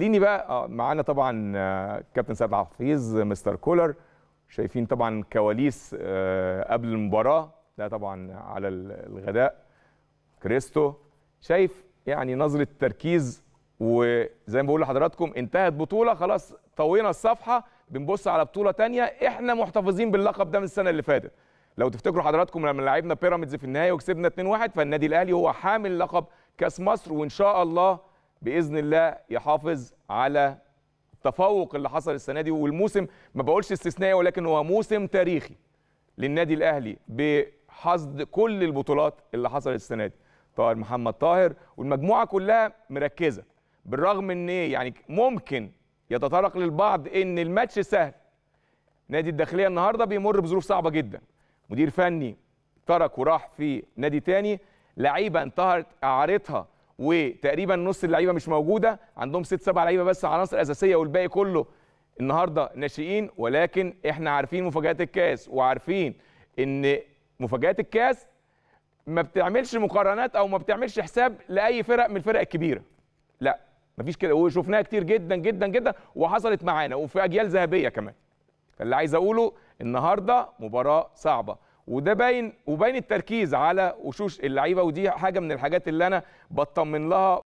خليني بقى آه، معانا طبعا آه، كابتن سعد حفيظ مستر كولر شايفين طبعا كواليس آه، قبل المباراه ده طبعا على الغداء كريستو شايف يعني نظره تركيز وزي ما بقول لحضراتكم انتهت بطوله خلاص طوينا الصفحه بنبص على بطوله تانية احنا محتفظين باللقب ده من السنه اللي فاتت لو تفتكروا حضراتكم لما لعبنا بيراميدز في النهائي وكسبنا 2-1 فالنادي الاهلي هو حامل لقب كاس مصر وان شاء الله باذن الله يحافظ على التفوق اللي حصل السنه دي والموسم ما بقولش استثنائي ولكن هو موسم تاريخي للنادي الاهلي بحصد كل البطولات اللي حصلت السنه دي طاهر محمد طاهر والمجموعه كلها مركزه بالرغم ان يعني ممكن يتطرق للبعض ان الماتش سهل نادي الداخليه النهارده بيمر بظروف صعبه جدا مدير فني ترك وراح في نادي تاني لعيبه انتهت اعارتها وتقريبا نص اللعيبه مش موجوده عندهم ست سبع لعيبه بس عناصر اساسيه والباقي كله النهارده ناشئين ولكن احنا عارفين مفاجات الكاس وعارفين ان مفاجات الكاس ما بتعملش مقارنات او ما بتعملش حساب لاي فرق من الفرق الكبيره لا مفيش كده وشفناها كتير جدا جدا جدا وحصلت معانا وفي اجيال ذهبيه كمان فاللي عايز اقوله النهارده مباراه صعبه وده باين وباين التركيز على وشوش اللعيبه ودي حاجه من الحاجات اللي انا بطمن لها